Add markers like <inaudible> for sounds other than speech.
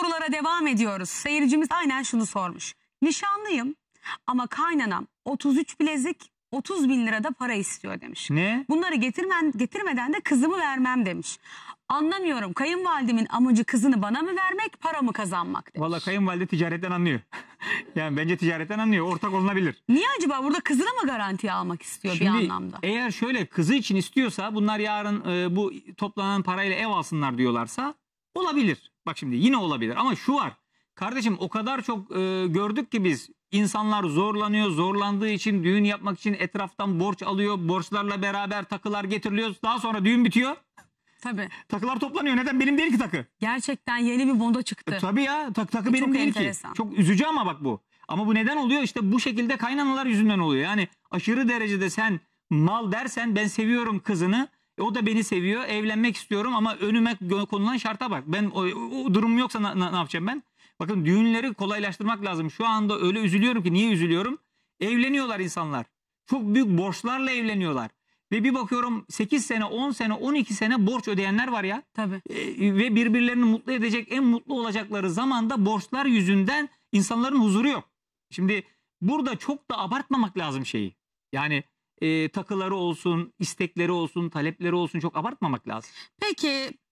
sorulara devam ediyoruz. Seyircimiz aynen şunu sormuş. Nişanlıyım ama kaynanam 33 bilezik 30 bin lirada para istiyor demiş. Ne? Bunları getirmen, getirmeden de kızımı vermem demiş. Anlamıyorum kayınvalidemin amacı kızını bana mı vermek para mı kazanmak demiş. Valla kayınvalide ticaretten anlıyor. <laughs> yani bence ticaretten anlıyor ortak olunabilir. Niye acaba burada kızına mı garantiye almak istiyor Şimdi, bir anlamda? Eğer şöyle kızı için istiyorsa bunlar yarın e, bu toplanan parayla ev alsınlar diyorlarsa olabilir. Bak şimdi yine olabilir ama şu var. Kardeşim o kadar çok e, gördük ki biz insanlar zorlanıyor. Zorlandığı için düğün yapmak için etraftan borç alıyor. Borçlarla beraber takılar getiriliyor. Daha sonra düğün bitiyor. Tabii. Takılar toplanıyor. Neden benim değil ki takı? Gerçekten yeni bir moda çıktı. E, tabii ya. Tak, takı e, benim değil enteresan. ki. Çok üzücü ama bak bu. Ama bu neden oluyor? İşte bu şekilde kaynanalar yüzünden oluyor. Yani aşırı derecede sen mal dersen ben seviyorum kızını e, o da beni seviyor. Evlenmek istiyorum ama önüme konulan şarta bak. Ben o, o durum yoksa na, na, ne yapacağım ben? Bakın düğünleri kolaylaştırmak lazım. Şu anda öyle üzülüyorum ki niye üzülüyorum? Evleniyorlar insanlar. Çok büyük borçlarla evleniyorlar. Ve bir bakıyorum 8 sene, 10 sene, 12 sene borç ödeyenler var ya. Tabii. E, ve birbirlerini mutlu edecek, en mutlu olacakları zamanda borçlar yüzünden insanların huzuru yok. Şimdi burada çok da abartmamak lazım şeyi. Yani e, takıları olsun, istekleri olsun, talepleri olsun çok abartmamak lazım. Peki